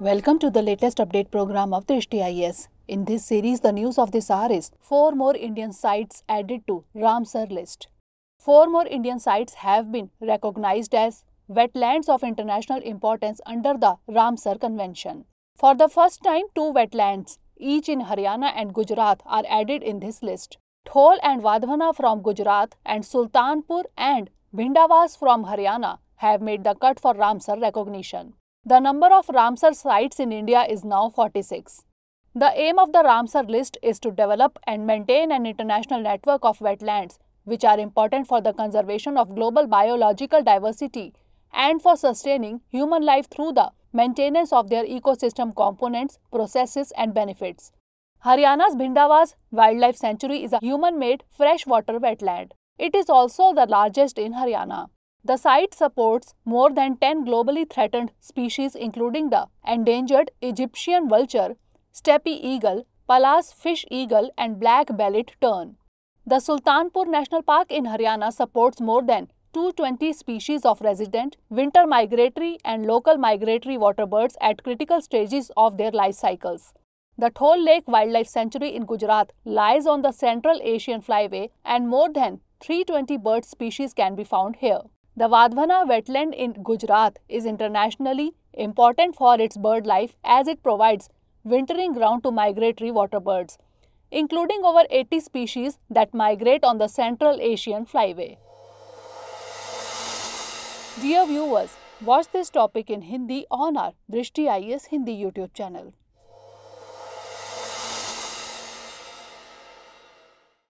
Welcome to the latest update program of Drishti IS. In this series, the news of this hour is four more Indian sites added to Ramsar list. Four more Indian sites have been recognized as wetlands of international importance under the Ramsar Convention. For the first time, two wetlands, each in Haryana and Gujarat, are added in this list. Thol and Vadhvana from Gujarat and Sultanpur and Bindavas from Haryana have made the cut for Ramsar recognition. The number of Ramsar sites in India is now 46. The aim of the Ramsar list is to develop and maintain an international network of wetlands, which are important for the conservation of global biological diversity and for sustaining human life through the maintenance of their ecosystem components, processes, and benefits. Haryana's Bhindawaz Wildlife Sanctuary is a human made freshwater wetland. It is also the largest in Haryana. The site supports more than 10 globally threatened species including the endangered Egyptian vulture, steppe eagle, Palas fish eagle and black-bellied tern. The Sultanpur National Park in Haryana supports more than 220 species of resident, winter migratory and local migratory waterbirds at critical stages of their life cycles. The Thol Lake Wildlife Sanctuary in Gujarat lies on the Central Asian Flyway and more than 320 bird species can be found here. The Vadhvana wetland in Gujarat is internationally important for its bird life as it provides wintering ground to migratory waterbirds, including over 80 species that migrate on the Central Asian flyway. Dear viewers, watch this topic in Hindi on our Drishti IS Hindi YouTube channel.